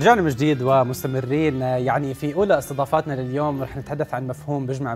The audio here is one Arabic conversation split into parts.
رجعنا من جديد ومستمرين يعني في اولى استضافاتنا لليوم رح نتحدث عن مفهوم بجمع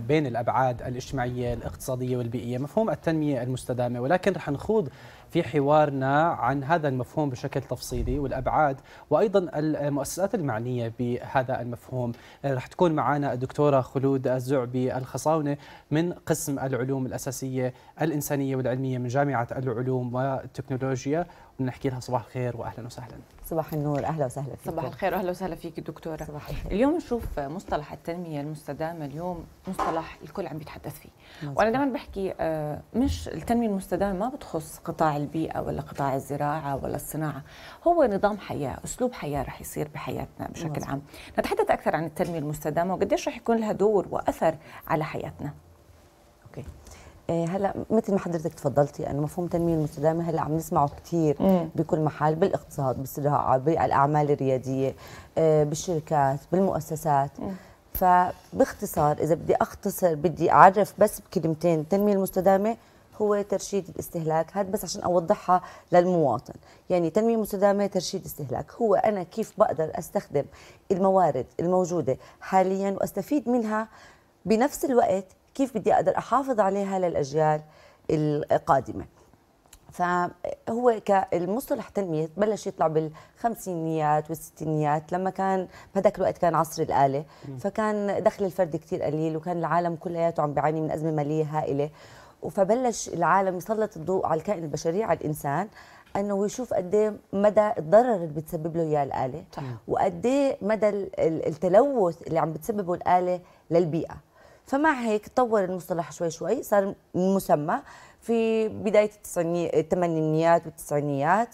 بين الابعاد الاجتماعيه الاقتصاديه والبيئيه، مفهوم التنميه المستدامه ولكن رح نخوض في حوارنا عن هذا المفهوم بشكل تفصيلي والابعاد وايضا المؤسسات المعنيه بهذا المفهوم، رح تكون معنا الدكتوره خلود الزعبي الخصاونه من قسم العلوم الاساسيه الانسانيه والعلميه من جامعه العلوم والتكنولوجيا، ونحكي لها صباح الخير واهلا وسهلا. صباح النور اهلا وسهلا فيك صباح الخير اهلا وسهلا فيك دكتوره صباح الخير اليوم نشوف مصطلح التنميه المستدامه اليوم مصطلح الكل عم بيتحدث فيه مزبوط. وانا دائما بحكي آه، مش التنميه المستدامه ما بتخص قطاع البيئه ولا قطاع الزراعه ولا الصناعه هو نظام حياه اسلوب حياه رح يصير بحياتنا بشكل مزبوط. عام نتحدث اكثر عن التنميه المستدامه وقديش رح يكون لها دور واثر على حياتنا اوكي إيه، هلا مثل ما حضرتك تفضلتي انه يعني مفهوم التنميه المستدامه هلا عم نسمعه كثير بكل محل بالاقتصاد بالصناعه بالاعمال الرياديه إيه، بالشركات بالمؤسسات مم. فباختصار اذا بدي اختصر بدي اعرف بس بكلمتين التنميه المستدامه هو ترشيد الاستهلاك هذا بس عشان اوضحها للمواطن يعني تنميه مستدامه ترشيد استهلاك هو انا كيف بقدر استخدم الموارد الموجوده حاليا واستفيد منها بنفس الوقت كيف بدي اقدر احافظ عليها للاجيال القادمه فهو كالمصطلح تنمية بلش يطلع بالخمسينيات والستينيات لما كان بهذاك الوقت كان عصر الآلة فكان دخل الفرد كتير قليل وكان العالم كلياته عم بيعاني من أزمة مالية هائلة فبلش العالم يسلط الضوء على الكائن البشري على الإنسان انه يشوف قد إيه مدى الضرر اللي بتسبب له اياه الاله وقد إيه مدى التلوث اللي عم بتسببه الاله للبيئه فمع هيك تطور المصطلح شوي شوي صار مسمى في بدايه الثمانينيات والتسعينيات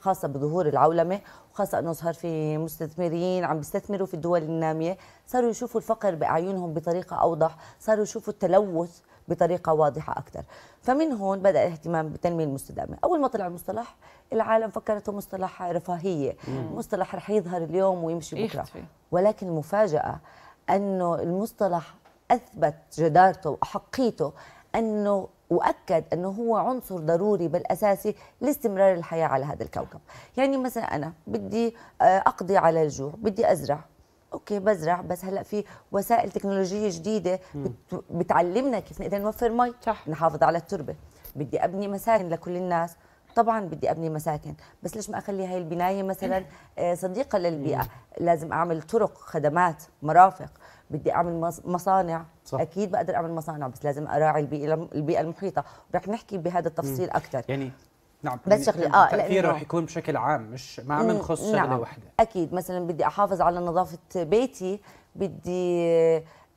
خاصه بظهور العولمه وخاصه انه صار في مستثمرين عم بيستثمروا في الدول الناميه صاروا يشوفوا الفقر باعينهم بطريقه اوضح صاروا يشوفوا التلوث بطريقه واضحه اكثر فمن هون بدا الاهتمام بالتنميه المستدامه اول ما طلع المصطلح العالم فكرته مصطلح رفاهيه مم. مصطلح رح يظهر اليوم ويمشي بكره ولكن المفاجاه انه المصطلح اثبت جدارته واحقيته انه واكد انه هو عنصر ضروري بالاساسي لاستمرار الحياه على هذا الكوكب يعني مثلا انا بدي آه، اقضي على الجوع بدي ازرع اوكي بزرع بس هلا في وسائل تكنولوجيه جديده بتعلمنا كيف نقدر نوفر مي صح. نحافظ على التربه بدي ابني مساكن لكل الناس طبعا بدي ابني مساكن بس ليش ما اخلي هاي البنايه مثلا آه، صديقه للبيئه لازم اعمل طرق خدمات مرافق بدي اعمل مصانع صح. اكيد بقدر اعمل مصانع بس لازم اراعي البيئه البيئه المحيطه ورح نحكي بهذا التفصيل اكثر يعني نعم بس شغله اه التاثير رح يكون بشكل عام مش ما عم نخص شغله نعم. واحده اكيد مثلا بدي احافظ على نظافه بيتي بدي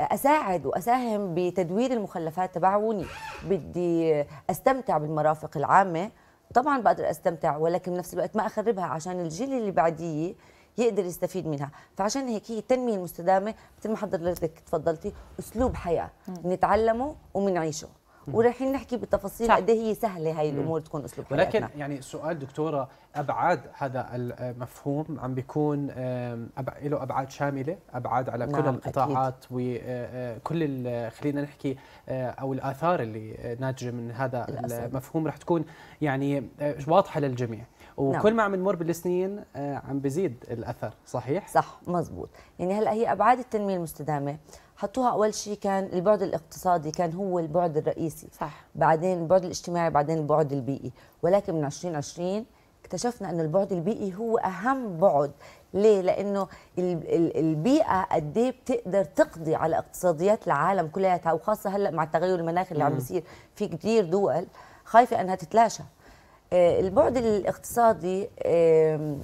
آه، اساعد واساهم بتدوير المخلفات تبعوني بدي استمتع بالمرافق العامه طبعا بقدر استمتع ولكن بنفس الوقت ما اخربها عشان الجيل اللي بعديه يقدر يستفيد منها فعشان هيك هي التنميه المستدامه مثل ما حضرتك تفضلتي اسلوب حياه نتعلمه ومنعيشه ورايحين نحكي بالتفاصيل قد إيه هي سهله هاي الامور تكون اسلوب ولكن حياتنا. يعني سؤال دكتوره ابعاد هذا المفهوم عم بيكون له ابعاد شامله ابعاد على كل نعم القطاعات وكل آه، آه، خلينا نحكي آه، او الاثار اللي ناتجه من هذا المفهوم رح تكون يعني واضحه للجميع وكل نعم. ما عم نمر بالسنين عم بزيد الاثر صحيح صح مزبوط يعني هلا هي ابعاد التنميه المستدامه حطوها اول شيء كان البعد الاقتصادي كان هو البعد الرئيسي صح بعدين البعد الاجتماعي بعدين البعد البيئي ولكن من 2020 اكتشفنا انه البعد البيئي هو اهم بعد ليه لانه البيئه قد ايه بتقدر تقضي على اقتصاديات العالم كلها وخاصه هلا مع التغير المناخي اللي عم بيصير في كثير دول خايفه انها تتلاشى آه، البعد الاقتصادي آه،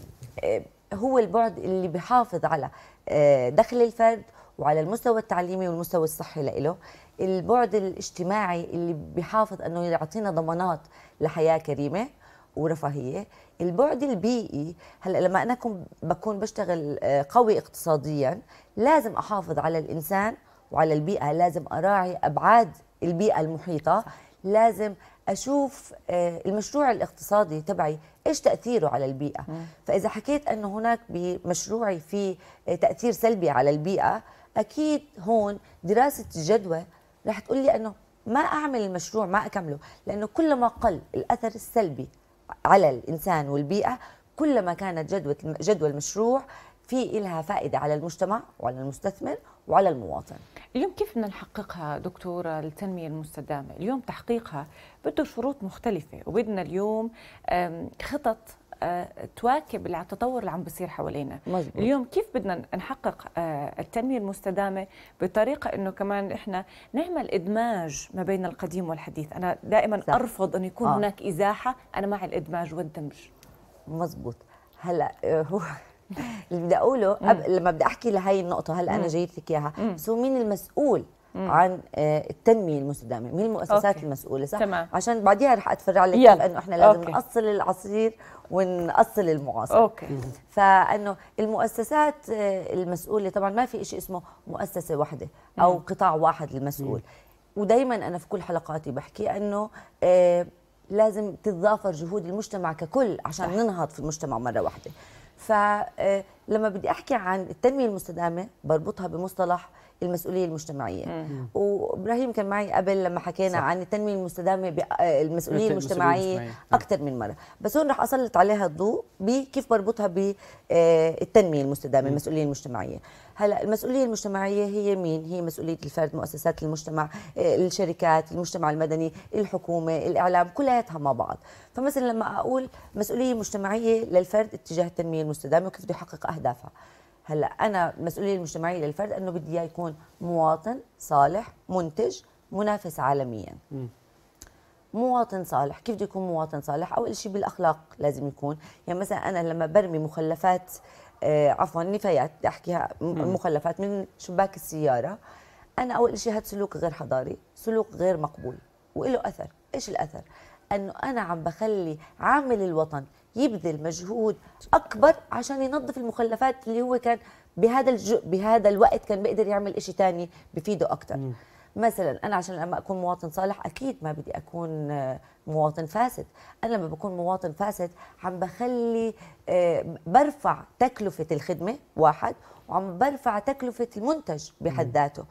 هو البعد اللي بحافظ على آه، دخل الفرد وعلى المستوى التعليمي والمستوى الصحي لإله البعد الاجتماعي اللي بحافظ أنه يعطينا ضمانات لحياة كريمة ورفاهية البعد البيئي هلا لما أنا بكون بشتغل آه، قوي اقتصاديا لازم أحافظ على الإنسان وعلى البيئة لازم أراعي أبعاد البيئة المحيطة لازم اشوف آه، المشروع الاقتصادي تبعي ايش تاثيره على البيئه فاذا حكيت انه هناك بمشروعي في آه، تاثير سلبي على البيئه اكيد هون دراسه الجدوى رح تقول لي انه ما اعمل المشروع ما اكمله لانه كلما قل الاثر السلبي على الانسان والبيئه كلما كانت جدوى جدوى المشروع في إلها فائدة على المجتمع وعلى المستثمر وعلى المواطن اليوم كيف بدنا نحققها دكتورة التنمية المستدامة اليوم تحقيقها بده شروط مختلفة وبدنا اليوم خطط تواكب التطور اللي عم بيصير حوالينا مزبوط. اليوم كيف بدنا نحقق آه، التنميه المستدامه بطريقه انه كمان احنا نعمل ادماج ما بين القديم والحديث انا دائما صح. ارفض انه يكون آه. هناك ازاحه انا مع الادماج والدمج مزبوط هلا آه، هو اللي بدي اقوله قبل لما بدي احكي لهي النقطه هلا انا جيت لك اياها بس هو مين المسؤول مم. عن آه، التنميه المستدامه من المؤسسات أوكي. المسؤوله صح تمام. عشان بعديها رح اتفرع لك كيف انه احنا لازم أوكي. نأصل العصير ونأصل المعاصر أوكي. فانه المؤسسات آه، المسؤوله طبعا ما في شيء اسمه مؤسسه واحده او مم. قطاع واحد المسؤول ودايما انا في كل حلقاتي بحكي انه آه لازم تتضافر جهود المجتمع ككل عشان صح. ننهض في المجتمع مره واحده ف آه، لما بدي احكي عن التنميه المستدامه بربطها بمصطلح المسؤوليه المجتمعيه وابراهيم كان معي قبل لما حكينا صح. عن التنميه المستدامه بالمسؤوليه آه، المجتمعيه, المجتمعية. اكثر من مره بس هون رح اسلط عليها الضوء بكيف بربطها بالتنميه آه، المستدامه مم. المسؤوليه المجتمعيه هلا المسؤوليه المجتمعيه هي مين هي مسؤوليه الفرد مؤسسات المجتمع آه، الشركات المجتمع المدني الحكومه الاعلام كلياتها مع بعض فمثلا لما اقول مسؤوليه مجتمعيه للفرد اتجاه التنميه المستدامه وكيف بده يحقق اهدافها هلا انا المسؤوليه المجتمعيه للفرد انه بدي اياه يكون مواطن صالح منتج منافس عالميا م. مواطن صالح كيف بده يكون مواطن صالح اول شيء بالاخلاق لازم يكون يعني مثلا انا لما برمي مخلفات آه عفوا نفايات بدي احكيها مخلفات من شباك السياره انا اول شيء هذا سلوك غير حضاري سلوك غير مقبول وله اثر ايش الاثر انه انا عم بخلي عامل الوطن يبذل مجهود اكبر عشان ينظف المخلفات اللي هو كان بهذا بهذا الوقت كان بيقدر يعمل شيء ثاني بفيده اكثر مثلا انا عشان لما اكون مواطن صالح اكيد ما بدي اكون آه، مواطن فاسد انا لما بكون مواطن فاسد عم بخلي آه، برفع تكلفه الخدمه واحد وعم برفع تكلفه المنتج بحد ذاته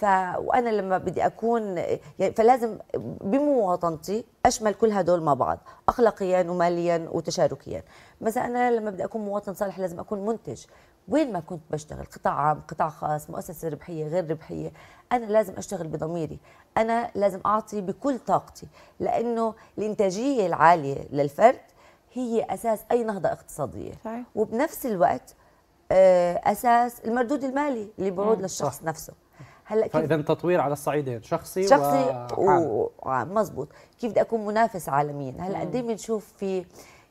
ف... وانا لما بدي اكون يعني فلازم بمواطنتي اشمل كل هدول مع بعض اخلاقيا وماليا وتشاركيا مثلا انا لما بدي اكون مواطن صالح لازم اكون منتج وين ما كنت بشتغل قطاع عام قطاع خاص مؤسسه ربحيه غير ربحيه انا لازم اشتغل بضميري انا لازم اعطي بكل طاقتي لانه الانتاجيه العاليه للفرد هي اساس اي نهضه اقتصاديه صحيح. وبنفس الوقت آه، اساس المردود المالي اللي بيعود للشخص صح. نفسه هلا كيف فاذا تطوير على الصعيدين شخصي شخصي ومزبوط آه، كيف بدي اكون منافس عالميا هلا قد ايه بنشوف في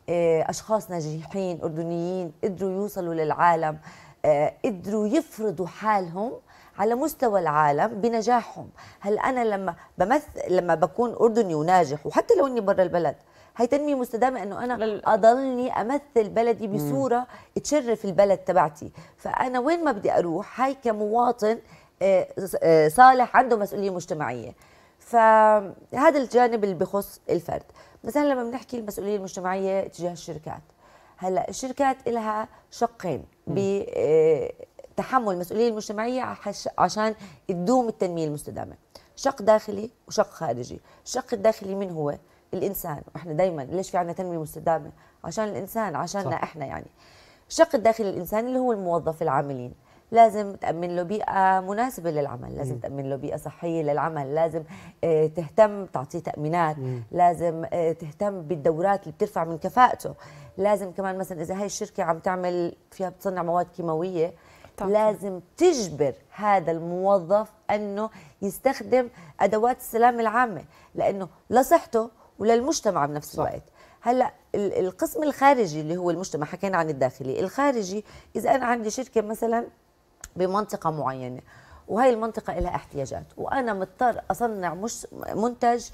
آه، اشخاص ناجحين اردنيين قدروا يوصلوا للعالم آه، قدروا يفرضوا حالهم على مستوى العالم بنجاحهم هل انا لما بمثل لما بكون اردني وناجح وحتى لو اني برا البلد هي تنمية مستدامة انه انا لل... اضلني امثل بلدي بصورة مم. تشرف البلد تبعتي فانا وين ما بدي اروح هاي كمواطن آه، آه، صالح عنده مسؤوليه مجتمعيه فهذا الجانب اللي بخص الفرد مثلا لما بنحكي المسؤوليه المجتمعيه تجاه الشركات هلا الشركات لها شقين بتحمل آه، المسؤوليه المجتمعيه عشان تدوم التنميه المستدامه شق داخلي وشق خارجي الشق الداخلي من هو الانسان واحنا دائما ليش في عندنا تنميه مستدامه عشان الانسان عشاننا احنا يعني الشق الداخلي الانساني اللي هو الموظف العاملين لازم تأمن له بيئة مناسبة للعمل لازم م. تأمن له بيئة صحية للعمل لازم آه، تهتم تعطيه تأمينات م. لازم آه، تهتم بالدورات اللي بترفع من كفاءته لازم كمان مثلا إذا هاي الشركة عم تعمل فيها بتصنع مواد كيماوية طبعا. لازم تجبر هذا الموظف أنه يستخدم أدوات السلامة العامة لأنه لصحته وللمجتمع بنفس الوقت صح. هلا القسم الخارجي اللي هو المجتمع حكينا عن الداخلي الخارجي اذا انا عندي شركه مثلا بمنطقه معينه وهي المنطقه لها احتياجات وانا مضطر اصنع مش منتج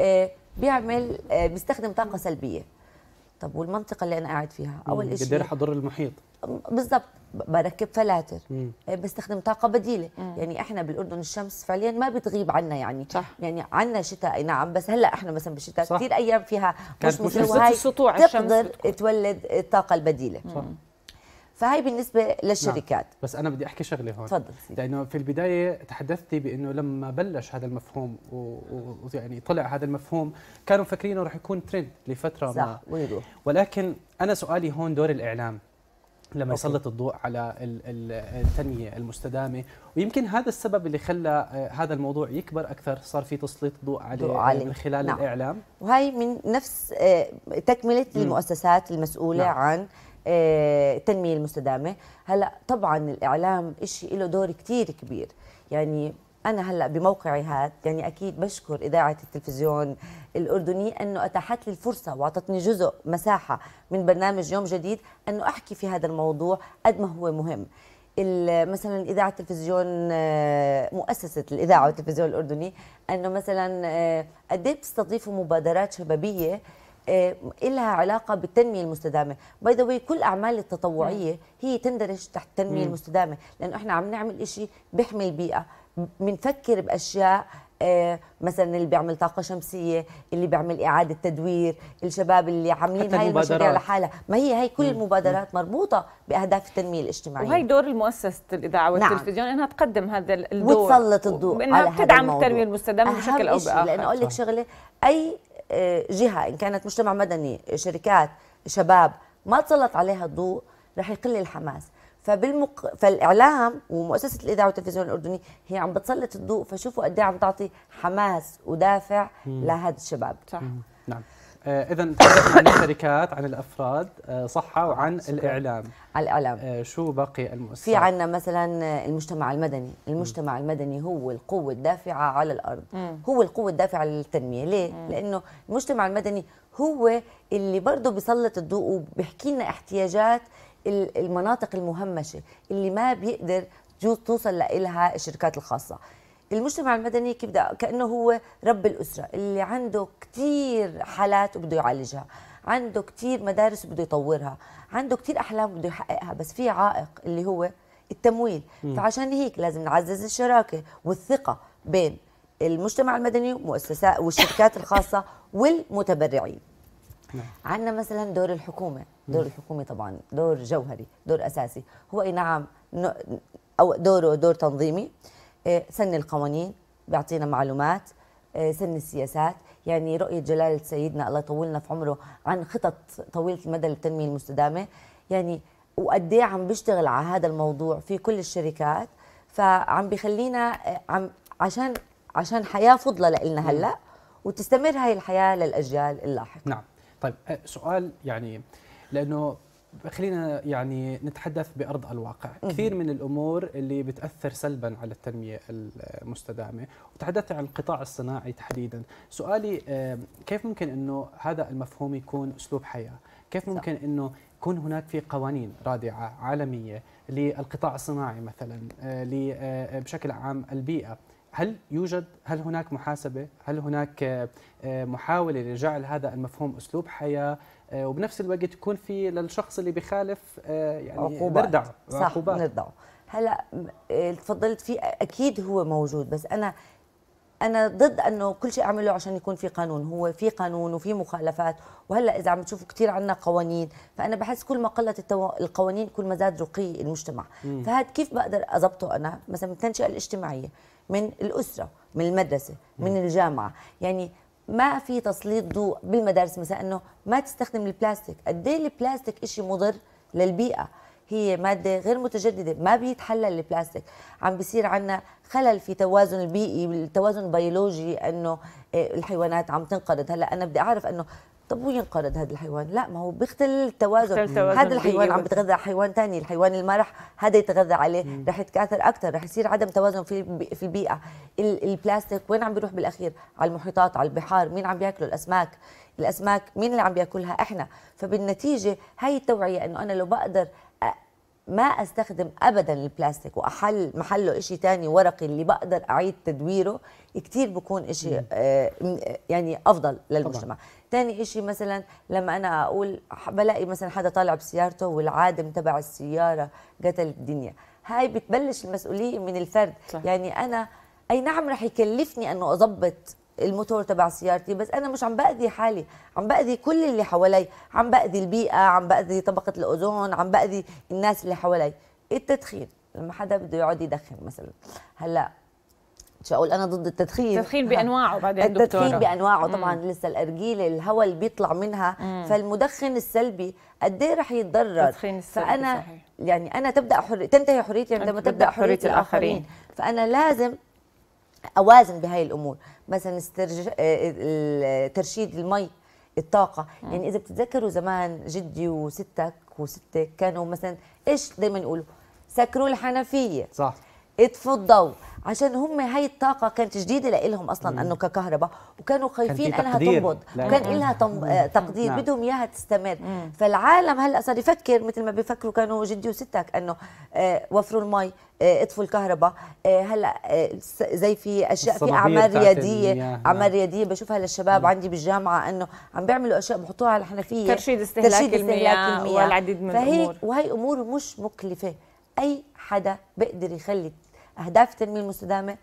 آه، بيعمل آه، بيستخدم طاقه سلبيه طب والمنطقه اللي انا قاعد فيها اول شيء قدر حضر المحيط بالضبط بركب فلاتر مم. آه، بستخدم طاقه بديله مم. يعني احنا بالاردن الشمس فعليا ما بتغيب عنا يعني صح. يعني عنا شتاء نعم بس هلا احنا مثلا بالشتاء كثير ايام فيها مش مثل هاي تقدر تولد الطاقه البديله صح. فهي بالنسبه للشركات نعم. بس انا بدي احكي شغله هون تفضل لانه في البدايه تحدثتي بانه لما بلش هذا المفهوم ويعني طلع هذا المفهوم كانوا مفكرينه رح يكون ترند لفتره صح. ما ويروح ولكن انا سؤالي هون دور الاعلام لما يسلط الضوء على التنميه المستدامه ويمكن هذا السبب اللي خلى آه، هذا الموضوع يكبر اكثر صار في تسليط ضوء عليه آه، علي. من خلال نعم. الاعلام وهي من نفس آه، تكمله المؤسسات المسؤوله نعم. عن التنميه آه، المستدامه هلا طبعا الاعلام شيء له دور كثير كبير يعني انا هلا بموقعي هذا يعني اكيد بشكر اذاعه التلفزيون الاردني انه اتاحت لي الفرصه واعطتني جزء مساحه من برنامج يوم جديد انه احكي في هذا الموضوع قد ما هو مهم مثلا اذاعه التلفزيون آه، مؤسسه الاذاعه والتلفزيون الاردني انه مثلا آه، قد إيه بتستضيفوا مبادرات شبابيه آه، لها علاقه بالتنميه المستدامه باي ذا كل أعمال التطوعيه نعم. هي تندرج تحت التنميه مم. المستدامه لانه احنا عم نعمل شيء بيحمي البيئه بنفكر باشياء آه، مثلا اللي بيعمل طاقه شمسيه اللي بيعمل اعاده تدوير الشباب اللي عاملين هاي المشاريع لحالها ما هي هي كل المبادرات مربوطه باهداف التنميه الاجتماعيه وهي دور المؤسسه الاذاعه نعم. والتلفزيون نعم. انها تقدم هذا الدور وتسلط الضوء على هذا الموضوع تدعم التنميه المستدامه بشكل او باخر لانه اقول لك شغله اي آه، جهه ان كانت مجتمع مدني شركات شباب ما تسلط عليها الضوء رح يقل الحماس فبالمق... فالاعلام ومؤسسه الاذاعه والتلفزيون الاردني هي عم بتسلط الضوء فشوفوا قد إيه عم تعطي حماس ودافع لهذا الشباب صح نعم آه، اذا تحدثنا عن الشركات عن الافراد آه، صحه آه، وعن الاعلام الاعلام الاعلام شو باقي المؤسسات في عندنا مثلا المجتمع المدني المجتمع م. المدني هو القوه الدافعه على الارض م. هو القوه الدافعه للتنميه ليه م. لانه المجتمع المدني هو اللي برضه بيسلط الضوء وبيحكي لنا احتياجات المناطق المهمشه اللي ما بيقدر توصل لها الشركات الخاصه المجتمع المدني كيف بدا كانه هو رب الاسره اللي عنده كثير حالات وبده يعالجها عنده كثير مدارس بده يطورها عنده كثير احلام بده يحققها بس في عائق اللي هو التمويل م. فعشان هيك لازم نعزز الشراكه والثقه بين المجتمع المدني ومؤسسات والشركات الخاصه والمتبرعين نعم. عندنا مثلا دور الحكومه دور الحكومه طبعا دور جوهري دور اساسي هو اي نعم او دوره دور تنظيمي آه، سن القوانين بيعطينا معلومات آه، سن السياسات يعني رؤية جلالة سيدنا الله يطولنا في عمره عن خطط طويلة المدى للتنمية المستدامة يعني وقديه عم بيشتغل على هذا الموضوع في كل الشركات فعم بخلينا آه، عم عشان عشان حياة فضلة لنا هلا وتستمر هاي الحياة للأجيال اللاحقة نعم طيب سؤال يعني لأنه خلينا يعني نتحدث بارض الواقع، كثير من الامور اللي بتاثر سلبا على التنميه المستدامه، وتحدثت عن القطاع الصناعي تحديدا، سؤالي كيف ممكن انه هذا المفهوم يكون اسلوب حياه؟ كيف ممكن انه يكون هناك في قوانين رادعه عالميه للقطاع الصناعي مثلا آه، آه، آه، بشكل عام البيئه هل يوجد هل هناك محاسبه هل هناك محاوله لجعل هذا المفهوم اسلوب حياه آه، وبنفس الوقت يكون في للشخص اللي بيخالف آه، يعني عقوبات بردع صح عقوبات. هلا تفضلت فيه اكيد هو موجود بس انا انا ضد انه كل شيء اعمله عشان يكون في قانون هو في قانون وفي مخالفات وهلا اذا عم تشوفوا كثير عندنا قوانين فانا بحس كل ما قلت التو... القوانين كل ما زاد رقي المجتمع فهاد كيف بقدر اضبطه انا مثلا من التنشئه الاجتماعيه من الاسره من المدرسه من الجامعه يعني ما في تسليط ضوء بالمدارس مثلا انه ما تستخدم البلاستيك قد ايه البلاستيك شيء مضر للبيئه هي ماده غير متجدده ما بيتحلل البلاستيك عم بيصير عندنا خلل في توازن البيئي التوازن البيولوجي انه إيه، الحيوانات عم تنقرض هلا انا بدي اعرف انه طب وين هذا الحيوان لا ما هو بيختل التوازن هذا الحيوان أيوة، عم بتغذى حيوان ثاني الحيوان المرح هذا يتغذى عليه رح يتكاثر اكثر رح يصير عدم توازن في في البيئه البلاستيك وين عم بيروح بالاخير على المحيطات على البحار مين عم بياكله الاسماك الاسماك مين اللي عم بياكلها احنا فبالنتيجه هاي التوعيه انه انا لو بقدر ما استخدم ابدا البلاستيك واحل محله شيء ثاني ورقي اللي بقدر اعيد تدويره كثير بكون شيء آه، يعني افضل للمجتمع طبعا. ثاني شيء مثلا لما انا اقول بلاقي مثلا حدا طالع بسيارته والعادم تبع السياره قتل الدنيا هاي بتبلش المسؤوليه من الفرد صح. يعني انا اي نعم رح يكلفني انه اضبط الموتور تبع سيارتي بس انا مش عم باذي حالي عم باذي كل اللي حوالي عم باذي البيئه عم باذي طبقه الاوزون عم باذي الناس اللي حوالي إيه التدخين لما حدا بده يقعد يدخن مثلا هلا مش اقول انا ضد التدخين التدخين بانواعه بعدين التدخين دكتورة. التدخين بانواعه طبعا مم. لسه الارجيله الهواء اللي بيطلع منها مم. فالمدخن السلبي قد ايه رح يتضرر التدخين السلبي فانا صحيح. يعني انا تبدا حر... تنتهي حريتي عندما تبدا, حريه حريه الاخرين الآخرين. فانا لازم اوازن بهاي الامور مثلا استرج... آه، ترشيد المي الطاقة مم. يعني إذا بتتذكروا زمان جدي وستك وستك كانوا مثلا إيش دايما يقولوا سكروا الحنفية صح اطفوا الضوء عشان هم هاي الطاقه كانت جديده لإلهم اصلا انه ككهرباء وكانوا خايفين انها تنبض وكان لها آه، تقدير نعم. بدهم اياها تستمر مم. فالعالم هلا صار يفكر مثل ما بيفكروا كانوا جدي وستك انه آه وفروا المي آه اطفوا الكهرباء آه هلا آه، زي في اشياء في اعمال رياديه نعم. اعمال رياديه بشوفها للشباب مم. عندي بالجامعه انه عم بيعملوا اشياء بحطوها على الحنفيه ترشيد استهلاك, ترشيد استهلاك المياه, المياه والعديد من فهي الامور وهي امور مش مكلفه اي حدا بيقدر يخلي اهداف التنميه المستدامه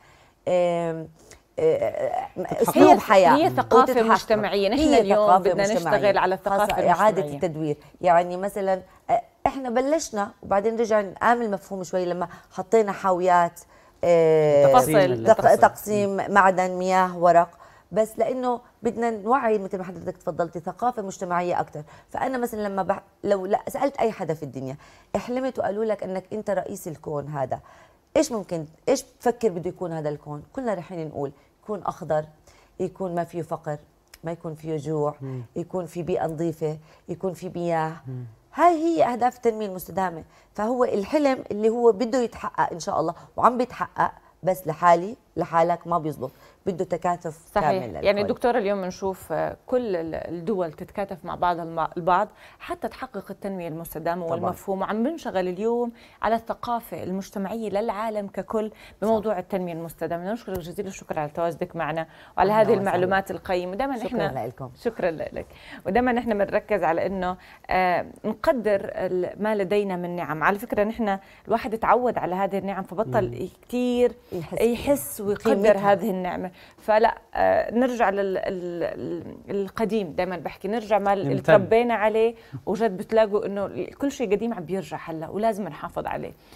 اسلوب حياه هي ثقافه مجتمعيه نحن اليوم بدنا نشتغل على الثقافه المجتمعيه اعاده التدوير يعني مثلا آه، احنا بلشنا وبعدين رجع نقام المفهوم شوي لما حطينا حاويات آه، تقسيم معدن مياه ورق بس لانه بدنا نوعي مثل ما حضرتك تفضلتي ثقافه مجتمعيه اكثر فانا مثلا لما بح... لو لا سالت اي حدا في الدنيا حلمت وقالوا لك انك انت رئيس الكون هذا ايش ممكن ايش بتفكر بده يكون هذا الكون كلنا رايحين نقول يكون اخضر يكون ما فيه فقر ما يكون فيه جوع يكون في بيئه نظيفه يكون في مياه هاي هي اهداف التنميه المستدامه فهو الحلم اللي هو بده يتحقق ان شاء الله وعم بيتحقق بس لحالي لحالك ما بيزبط بده تكاتف صحيح. كامل يعني للكل. يعني دكتورة اليوم بنشوف آه، كل الدول تتكاتف مع بعضها البعض حتى تحقق التنمية المستدامة طبعا. والمفهوم وعم بنشغل اليوم على الثقافة المجتمعية للعالم ككل بموضوع صح. التنمية المستدامة نشكرك جزيل الشكر على تواجدك معنا وعلى هذه المعلومات سهل. القيمة دائما شكرا لكم. شكرا لك ودائما نحن بنركز على انه آه، نقدر ما لدينا من نعم على فكرة نحن الواحد تعود على هذه النعم فبطل كثير يحس, يحس ويقدر هذه النعمة فلا آه، نرجع للقديم دائما بحكي نرجع ما اللي تربينا عليه وجد بتلاقوا انه كل شيء قديم عم بيرجع هلا ولازم نحافظ عليه